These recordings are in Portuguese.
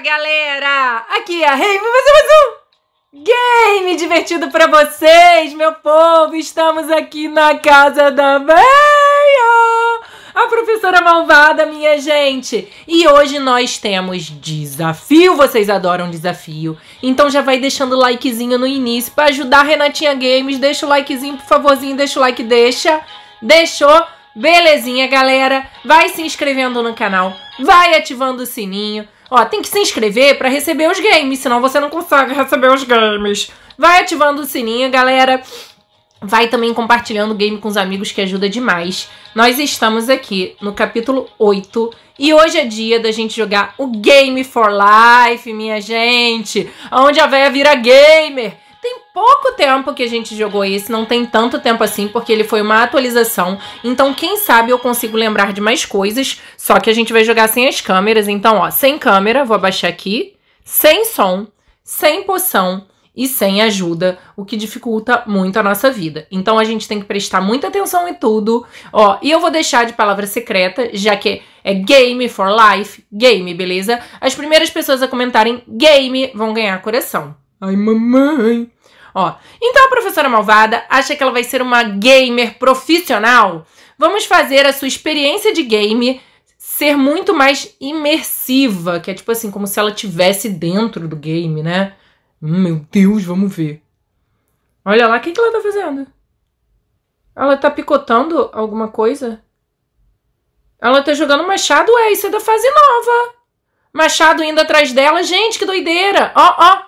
galera! Aqui é a Rei, vamos fazer mais um game divertido pra vocês, meu povo! Estamos aqui na casa da Veia! A professora malvada, minha gente! E hoje nós temos desafio, vocês adoram desafio. Então já vai deixando o likezinho no início pra ajudar a Renatinha Games. Deixa o likezinho, por favorzinho, deixa o like, deixa. Deixou? Belezinha, galera? Vai se inscrevendo no canal, vai ativando o sininho Ó, tem que se inscrever para receber os games, senão você não consegue receber os games. Vai ativando o sininho, galera. Vai também compartilhando o game com os amigos que ajuda demais. Nós estamos aqui no capítulo 8 e hoje é dia da gente jogar o Game for Life, minha gente, onde a véia vira gamer tem pouco tempo que a gente jogou esse, não tem tanto tempo assim, porque ele foi uma atualização. Então, quem sabe eu consigo lembrar de mais coisas. Só que a gente vai jogar sem as câmeras. Então, ó, sem câmera, vou abaixar aqui. Sem som, sem poção e sem ajuda, o que dificulta muito a nossa vida. Então a gente tem que prestar muita atenção em tudo. Ó, e eu vou deixar de palavra secreta, já que é game for life, game, beleza? As primeiras pessoas a comentarem game vão ganhar coração. Ai, mamãe. Ó, então a professora malvada acha que ela vai ser uma gamer profissional? Vamos fazer a sua experiência de game ser muito mais imersiva, que é tipo assim, como se ela tivesse dentro do game, né? Hum, meu Deus, vamos ver. Olha lá, o que, que ela tá fazendo? Ela tá picotando alguma coisa? Ela tá jogando machado, é, isso é da fase nova. Machado indo atrás dela, gente, que doideira. Ó, ó,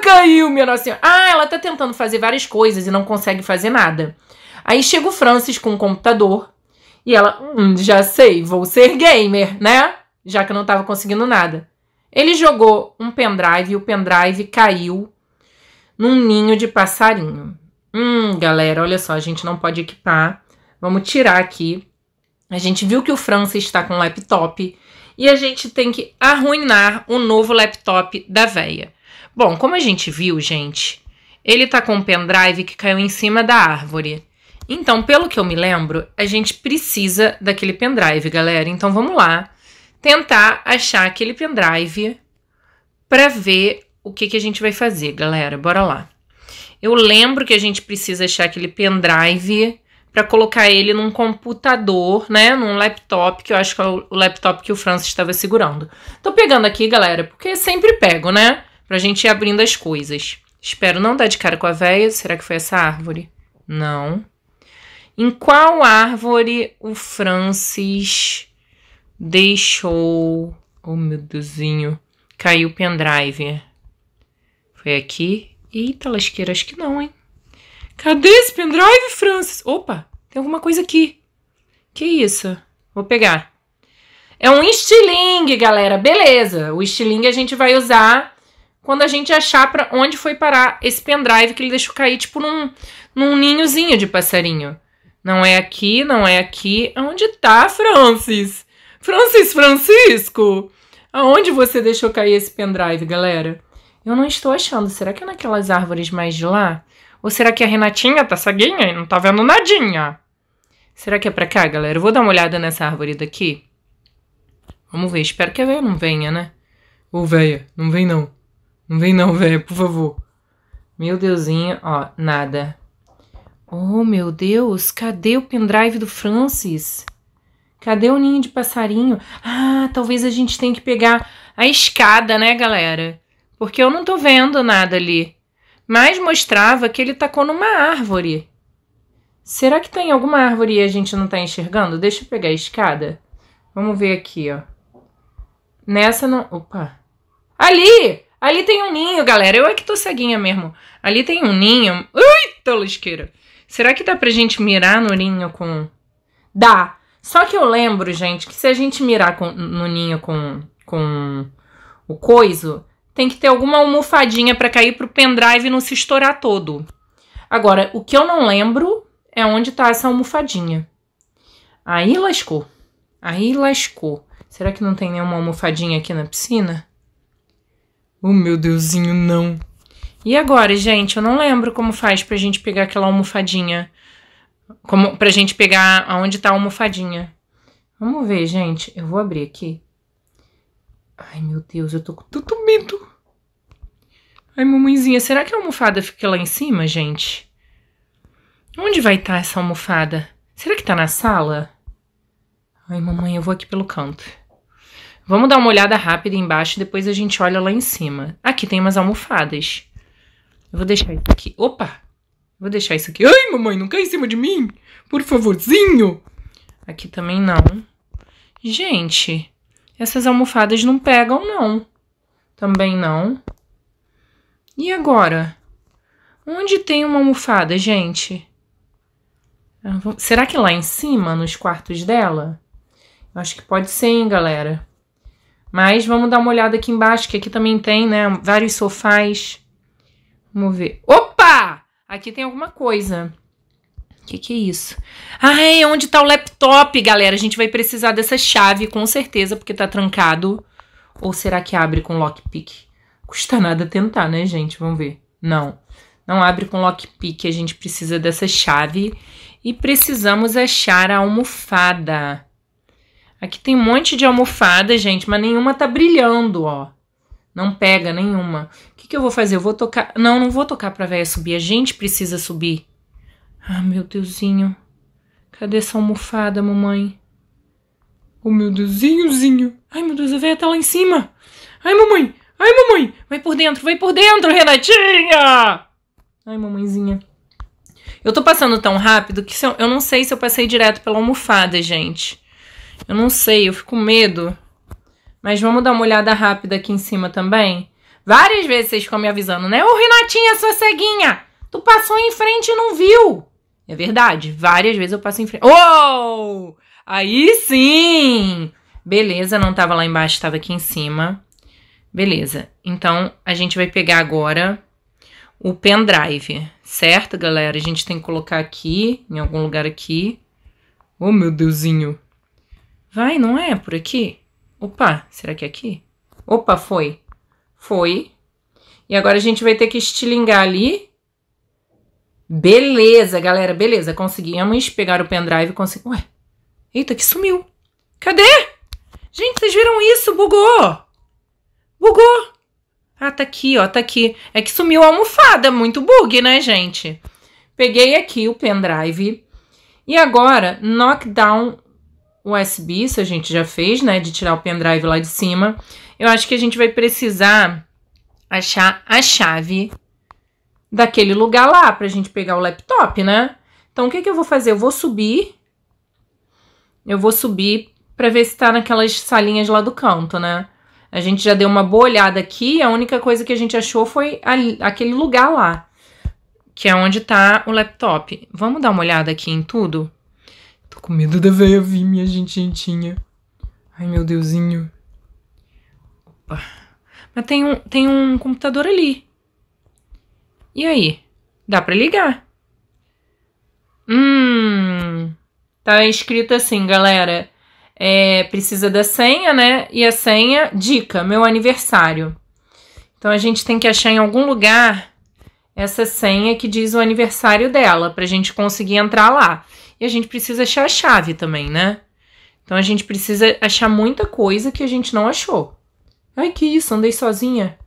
caiu, minha Nossa Senhora. Ah, ela tá tentando fazer várias coisas e não consegue fazer nada. Aí chega o Francis com o um computador e ela, hum, já sei, vou ser gamer, né? Já que eu não tava conseguindo nada. Ele jogou um pendrive e o pendrive caiu num ninho de passarinho. Hum, galera, olha só, a gente não pode equipar. Vamos tirar aqui. A gente viu que o Francis está com um laptop e a gente tem que arruinar o novo laptop da véia. Bom, como a gente viu, gente, ele tá com um pendrive que caiu em cima da árvore. Então, pelo que eu me lembro, a gente precisa daquele pendrive, galera. Então, vamos lá tentar achar aquele pendrive para ver o que, que a gente vai fazer, galera. Bora lá. Eu lembro que a gente precisa achar aquele pendrive para colocar ele num computador, né, num laptop, que eu acho que é o laptop que o Francis estava segurando. Tô pegando aqui, galera, porque sempre pego, né? pra gente ir abrindo as coisas. Espero não dar de cara com a véia. Será que foi essa árvore? Não. Em qual árvore o Francis deixou. Oh, meu Deusinho. Caiu o pendrive. Foi aqui. Eita, lasqueira, acho que não, hein? Cadê esse pendrive, Francis? Opa, tem alguma coisa aqui. Que isso? Vou pegar. É um estilingue, galera. Beleza. O estilingue a gente vai usar quando a gente achar para onde foi parar esse pendrive que ele deixou cair, tipo num, num ninhozinho de passarinho. Não é aqui, não é aqui. Onde tá, Francis? Francis Francisco! Aonde você deixou cair esse pendrive, galera? Eu não estou achando. Será que é naquelas árvores mais de lá? Ou será que a Renatinha tá ceguinha e não tá vendo nadinha? Será que é pra cá, galera? Eu vou dar uma olhada nessa árvore daqui. Vamos ver. Espero que a veia não venha, né? Ou veia, não vem não. Não vem não, velho, por favor. Meu deusinho, ó, nada. Oh, meu Deus, cadê o pendrive do Francis? Cadê o ninho de passarinho? Ah, talvez a gente tenha que pegar a escada, né, galera? Porque eu não tô vendo nada ali. Mas mostrava que ele tacou numa árvore. Será que tem alguma árvore e a gente não tá enxergando? Deixa eu pegar a escada. Vamos ver aqui, ó. Nessa não. Opa! Ali! Ali tem um ninho, galera. Eu é que tô ceguinha mesmo. Ali tem um ninho. Ui, tolosqueira. Será que dá pra gente mirar no ninho com... Dá. Só que eu lembro, gente, que se a gente mirar com, no ninho com, com o coiso, tem que ter alguma almofadinha para cair pro pendrive não se estourar todo. Agora, o que eu não lembro é onde tá essa almofadinha. Aí lascou. Aí lascou. Será que não tem nenhuma almofadinha aqui na piscina? Oh, meu Deusinho, não. E agora, gente? Eu não lembro como faz pra gente pegar aquela almofadinha. Como pra gente pegar aonde tá a almofadinha. Vamos ver, gente. Eu vou abrir aqui. Ai, meu Deus, eu tô com tanto medo. Ai, mamãezinha, será que a almofada fica lá em cima, gente? Onde vai estar tá essa almofada? Será que tá na sala? Ai, mamãe, eu vou aqui pelo canto. Vamos dar uma olhada rápida embaixo e depois a gente olha lá em cima. Aqui tem umas almofadas. Eu vou deixar isso aqui. Opa! Vou deixar isso aqui. Ai, mamãe, não cai em cima de mim! Por favorzinho! Aqui também não. Gente, essas almofadas não pegam, não. Também não. E agora? Onde tem uma almofada, gente? Ah, Será que é lá em cima, nos quartos dela? Acho que pode ser, hein, galera? Mas vamos dar uma olhada aqui embaixo, que aqui também tem, né? Vários sofás. Vamos ver. Opa! Aqui tem alguma coisa. O que, que é isso? Ah, é onde tá o laptop, galera? A gente vai precisar dessa chave, com certeza, porque tá trancado. Ou será que abre com lockpick? Custa nada tentar, né, gente? Vamos ver. Não. Não abre com lockpick. A gente precisa dessa chave. E precisamos achar a almofada. Aqui tem um monte de almofada, gente, mas nenhuma tá brilhando, ó. Não pega nenhuma. O que, que eu vou fazer? Eu vou tocar... Não, não vou tocar pra véia subir. A gente precisa subir. Ah, meu Deusinho. Cadê essa almofada, mamãe? Oh, meu Deusinhozinho. Ai, meu Deus, a véia tá lá em cima. Ai, mamãe. Ai, mamãe. Vai por dentro, vai por dentro, Renatinha. Ai, mamãezinha. Eu tô passando tão rápido que eu, eu não sei se eu passei direto pela almofada, gente. Eu não sei, eu fico com medo. Mas vamos dar uma olhada rápida aqui em cima também. Várias vezes vocês ficam me avisando, né? Ô, Renatinha, sua ceguinha! Tu passou em frente e não viu! É verdade, várias vezes eu passo em frente. Oh! Aí sim! Beleza, não tava lá embaixo, tava aqui em cima. Beleza, então a gente vai pegar agora o pendrive, certo, galera? A gente tem que colocar aqui, em algum lugar aqui. Oh, meu Deusinho! Vai, não é? Por aqui? Opa, será que é aqui? Opa, foi. Foi. E agora a gente vai ter que estilingar ali. Beleza, galera, beleza. Conseguimos pegar o pendrive. Consegui... Ué, eita, que sumiu. Cadê? Gente, vocês viram isso? Bugou. Bugou. Ah, tá aqui, ó, tá aqui. É que sumiu a almofada, muito bug, né, gente? Peguei aqui o pendrive. E agora, Knockdown USB, isso a gente já fez, né? De tirar o pendrive lá de cima. Eu acho que a gente vai precisar achar a chave daquele lugar lá pra gente pegar o laptop, né? Então, o que, que eu vou fazer? Eu vou subir. Eu vou subir pra ver se tá naquelas salinhas lá do canto, né? A gente já deu uma boa olhada aqui. A única coisa que a gente achou foi ali, aquele lugar lá. Que é onde tá o laptop. Vamos dar uma olhada aqui em tudo? com medo da veia vir, minha gente, gentinha. Ai, meu Deusinho. Opa. Mas tem um, tem um computador ali. E aí? Dá pra ligar. Hum. Tá escrito assim, galera. É, precisa da senha, né? E a senha, dica, meu aniversário. Então a gente tem que achar em algum lugar essa senha que diz o aniversário dela, pra gente conseguir entrar lá e a gente precisa achar a chave também, né? Então a gente precisa achar muita coisa que a gente não achou. Ai, que isso, andei sozinha.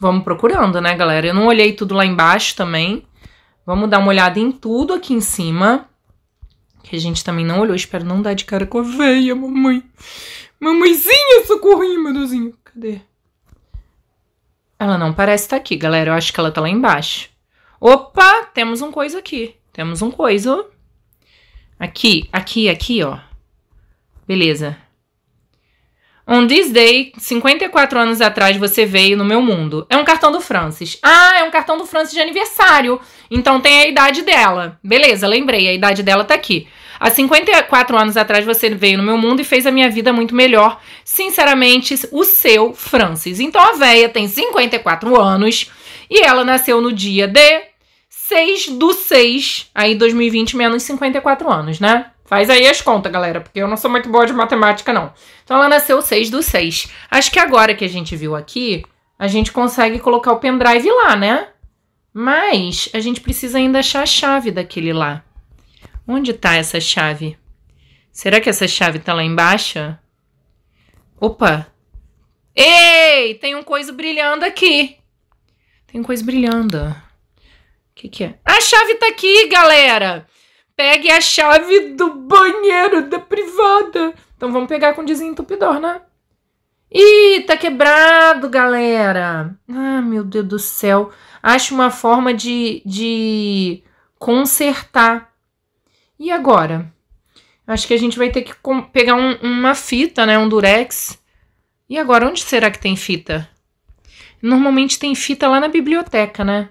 Vamos procurando, né, galera? Eu não olhei tudo lá embaixo também. Vamos dar uma olhada em tudo aqui em cima. Que a gente também não olhou. Espero não dar de cara com a veia, mamãe. Mamãezinha, socorrinho, meu Deusinho. Cadê? Ela não parece estar tá aqui, galera. Eu acho que ela tá lá embaixo. Opa, temos um coisa aqui. Temos um coisa. Aqui, aqui, aqui, ó. Beleza. On this day, 54 anos atrás, você veio no meu mundo. É um cartão do Francis. Ah, é um cartão do Francis de aniversário. Então tem a idade dela. Beleza, lembrei, a idade dela tá aqui. Há 54 anos atrás você veio no meu mundo e fez a minha vida muito melhor. Sinceramente, o seu Francis. Então a véia tem 54 anos e ela nasceu no dia de 6 do 6, aí 2020 menos 54 anos, né? Faz aí as contas, galera, porque eu não sou muito boa de matemática, não. Então ela nasceu 6 do 6. Acho que agora que a gente viu aqui, a gente consegue colocar o pendrive lá, né? Mas a gente precisa ainda achar a chave daquele lá. Onde tá essa chave? Será que essa chave tá lá embaixo? Opa! Ei, tem um coisa brilhando aqui. Tem coisa brilhando que, que é? A chave tá aqui, galera! Pegue a chave do banheiro da privada. Então vamos pegar com desentupidor, né? Ih, tá quebrado, galera. Ah, meu Deus do céu. Acho uma forma de, de consertar. E agora? Acho que a gente vai ter que pegar um, uma fita, né? Um durex. E agora, onde será que tem fita? Normalmente tem fita lá na biblioteca, né?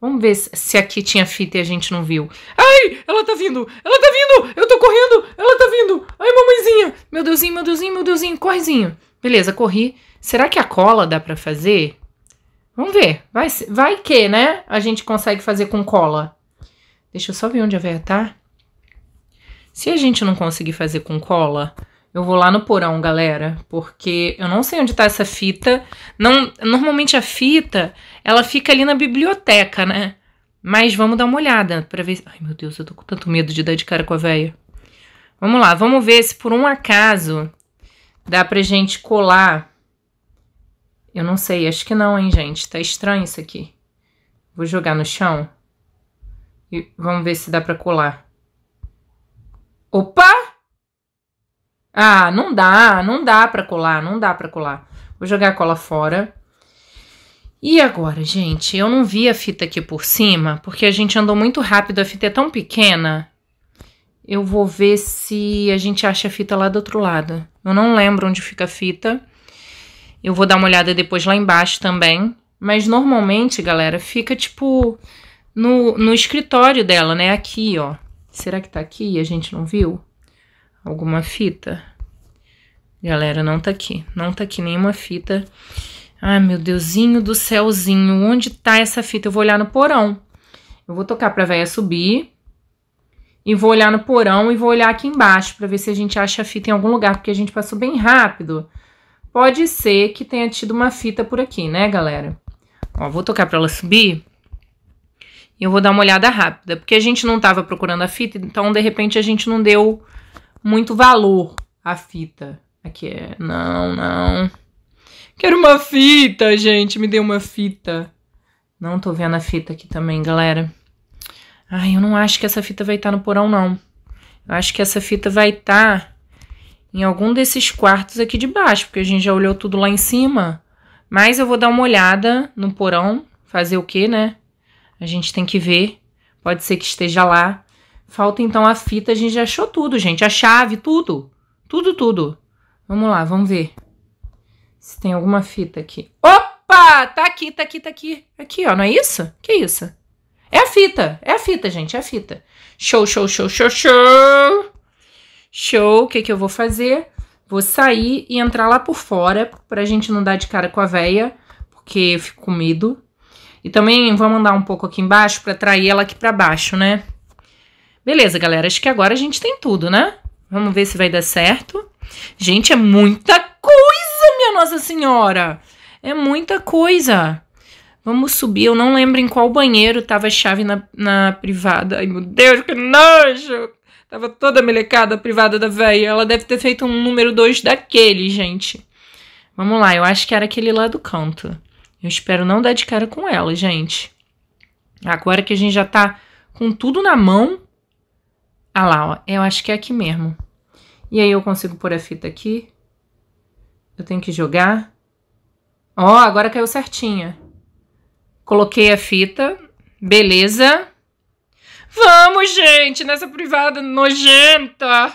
Vamos ver se aqui tinha fita e a gente não viu. Ai, ela tá vindo! Ela tá vindo! Eu tô correndo! Ela tá vindo! Ai, mamãezinha! Meu deusinho, meu deusinho, meu deusinho, correzinho. Beleza, corri. Será que a cola dá pra fazer? Vamos ver. Vai, vai que, né? A gente consegue fazer com cola. Deixa eu só ver onde a Vera tá. Se a gente não conseguir fazer com cola, eu vou lá no porão, galera, porque eu não sei onde tá essa fita. Não, normalmente a fita, ela fica ali na biblioteca, né? Mas vamos dar uma olhada para ver. Ai, meu Deus, eu tô com tanto medo de dar de cara com a velha. Vamos lá, vamos ver se por um acaso dá pra gente colar. Eu não sei, acho que não, hein, gente. Tá estranho isso aqui. Vou jogar no chão e vamos ver se dá pra colar. Opa! Ah, não dá, não dá para colar, não dá para colar. Vou jogar a cola fora. E agora, gente, eu não vi a fita aqui por cima, porque a gente andou muito rápido, a fita é tão pequena. Eu vou ver se a gente acha a fita lá do outro lado. Eu não lembro onde fica a fita. Eu vou dar uma olhada depois lá embaixo também. Mas normalmente, galera, fica tipo no, no escritório dela, né? Aqui, ó. Será que tá aqui e a gente não viu? alguma fita. Galera, não tá aqui. Não tá aqui nenhuma fita. Ai, meu Deusinho do céuzinho, onde tá essa fita? Eu vou olhar no porão. Eu vou tocar pra véia subir. E vou olhar no porão e vou olhar aqui embaixo para ver se a gente acha a fita em algum lugar, porque a gente passou bem rápido. Pode ser que tenha tido uma fita por aqui, né, galera? Ó, vou tocar pra ela subir. E eu vou dar uma olhada rápida, porque a gente não tava procurando a fita, então de repente a gente não deu muito valor a fita. Aqui é, não, não. Quero uma fita, gente, me dê uma fita. Não tô vendo a fita aqui também, galera. Ai, eu não acho que essa fita vai estar tá no porão, não. Eu acho que essa fita vai estar tá em algum desses quartos aqui de baixo, porque a gente já olhou tudo lá em cima. Mas eu vou dar uma olhada no porão, fazer o quê, né? A gente tem que ver. Pode ser que esteja lá. Falta então a fita, a gente já achou tudo, gente. A chave, tudo. Tudo, tudo. Vamos lá, vamos ver. Se tem alguma fita aqui. Opa! Tá aqui, tá aqui, tá aqui. Aqui, ó, não é isso? Que isso? É a fita, é a fita, gente, é a fita. Show, show, show, show, show. Show, o que que eu vou fazer? Vou sair e entrar lá por fora, pra gente não dar de cara com a véia, porque eu fico com medo. E também vou mandar um pouco aqui embaixo pra trair ela aqui pra baixo, né? Beleza, galera, acho que agora a gente tem tudo, né? Vamos ver se vai dar certo. Gente, é muita coisa, minha Nossa Senhora! É muita coisa. Vamos subir. Eu não lembro em qual banheiro tava a chave na, na privada. Ai, meu Deus, que nojo! Tava toda melecada a privada da velha. Ela deve ter feito um número 2 daquele, gente. Vamos lá, eu acho que era aquele lá do canto. Eu espero não dar de cara com ela, gente. Agora que a gente já tá com tudo na mão, ah lá, ó, eu acho que é aqui mesmo. E aí eu consigo pôr a fita aqui. Eu tenho que jogar. Ó, agora caiu certinha. Coloquei a fita. Beleza. Vamos, gente, nessa privada nojenta.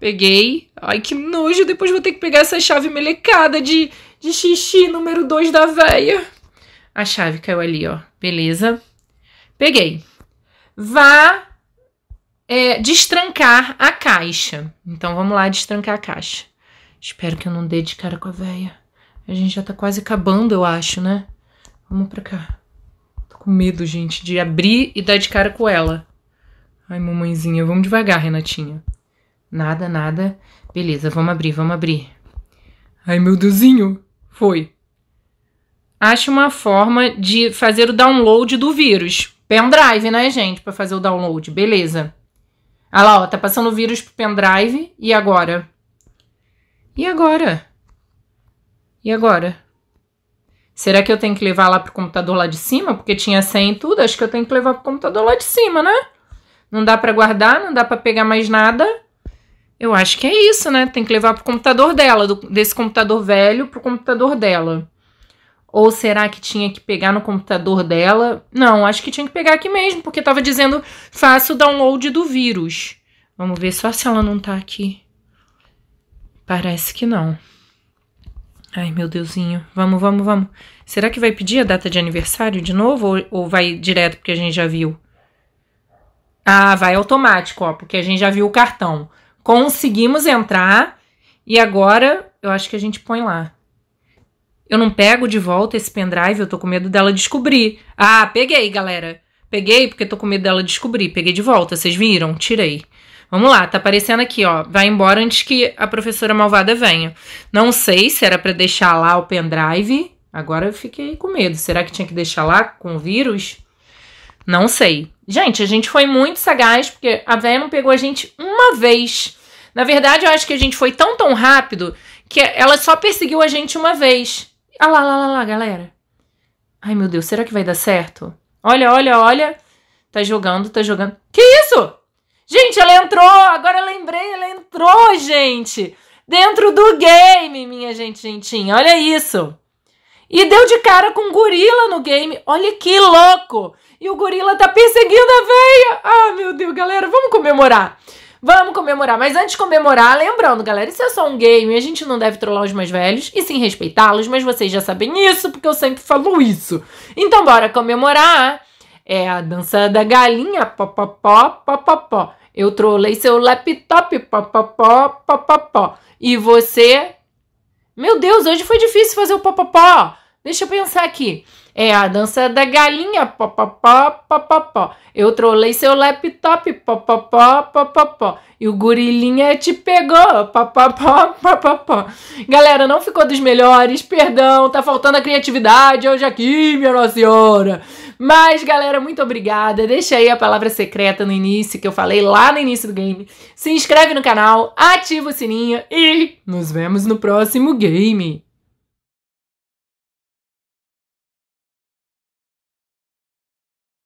Peguei. Ai, que nojo. Depois vou ter que pegar essa chave melecada de, de xixi número 2 da véia. A chave caiu ali, ó. Beleza. Peguei. Vá é, destrancar a caixa. Então vamos lá destrancar a caixa. Espero que eu não dê de cara com a véia. A gente já tá quase acabando, eu acho, né? Vamos pra cá. Tô com medo, gente, de abrir e dar de cara com ela. Ai, mamãezinha, vamos devagar, Renatinha. Nada, nada. Beleza, vamos abrir, vamos abrir. Ai, meu Deusinho. Foi. Acho uma forma de fazer o download do vírus. Pendrive, né, gente, para fazer o download. Beleza. Ah lá, ó, tá passando vírus pro pendrive. E agora? E agora? E agora? Será que eu tenho que levar lá pro computador lá de cima? Porque tinha senha e tudo, acho que eu tenho que levar pro computador lá de cima, né? Não dá para guardar, não dá para pegar mais nada. Eu acho que é isso, né? Tem que levar pro computador dela, do, desse computador velho pro computador dela. Ou será que tinha que pegar no computador dela? Não, acho que tinha que pegar aqui mesmo, porque estava dizendo faça o download do vírus. Vamos ver só se ela não tá aqui. Parece que não. Ai, meu deusinho. Vamos, vamos, vamos. Será que vai pedir a data de aniversário de novo ou, ou vai direto porque a gente já viu? Ah, vai automático, ó, porque a gente já viu o cartão. Conseguimos entrar e agora eu acho que a gente põe lá. Eu não pego de volta esse pendrive, eu tô com medo dela descobrir. Ah, peguei, galera. Peguei porque tô com medo dela descobrir. Peguei de volta, vocês viram? Tirei. Vamos lá, tá aparecendo aqui, ó. Vai embora antes que a professora malvada venha. Não sei se era para deixar lá o pendrive. Agora eu fiquei com medo. Será que tinha que deixar lá com o vírus? Não sei. Gente, a gente foi muito sagaz porque a velha não pegou a gente uma vez. Na verdade, eu acho que a gente foi tão tão rápido que ela só perseguiu a gente uma vez. Ah lá, lá, lá, lá, galera. Ai, meu Deus, será que vai dar certo? Olha, olha, olha. Tá jogando, tá jogando. Que isso? Gente, ela entrou! Agora eu lembrei, ela entrou, gente! Dentro do game, minha gente, gentinha. Olha isso! E deu de cara com um gorila no game. Olha que louco! E o gorila tá perseguindo a veia! Ah, meu Deus, galera, vamos comemorar! Vamos comemorar. Mas antes de comemorar, lembrando, galera, isso é só um game. A gente não deve trollar os mais velhos e sim respeitá-los, mas vocês já sabem isso, porque eu sempre falo isso. Então, bora comemorar. É a dança da galinha, popopó, popopó. Eu trolei seu laptop, popopó, popopó. E você. Meu Deus, hoje foi difícil fazer o popopó. Deixa eu pensar aqui. É a dança da galinha, pó, pó, pó, pó, pó, pó. Eu trolei seu laptop, pó, pó, pó, pó, pó, pó. E o gorilinha te pegou, pó, pó, pó, pó, pó, pó. Galera, não ficou dos melhores, perdão, tá faltando a criatividade hoje aqui, minha Nossa Senhora. Mas, galera, muito obrigada. Deixa aí a palavra secreta no início, que eu falei lá no início do game. Se inscreve no canal, ativa o sininho e nos vemos no próximo game.